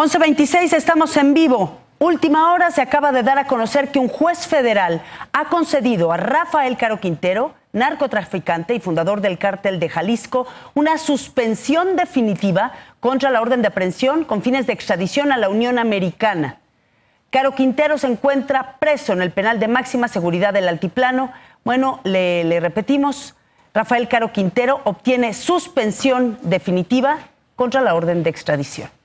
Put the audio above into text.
11.26, estamos en vivo. Última hora se acaba de dar a conocer que un juez federal ha concedido a Rafael Caro Quintero, narcotraficante y fundador del cártel de Jalisco, una suspensión definitiva contra la orden de aprehensión con fines de extradición a la Unión Americana. Caro Quintero se encuentra preso en el penal de máxima seguridad del Altiplano. Bueno, le, repetimos, Rafael Caro Quintero obtiene suspensión definitiva contra la orden de extradición.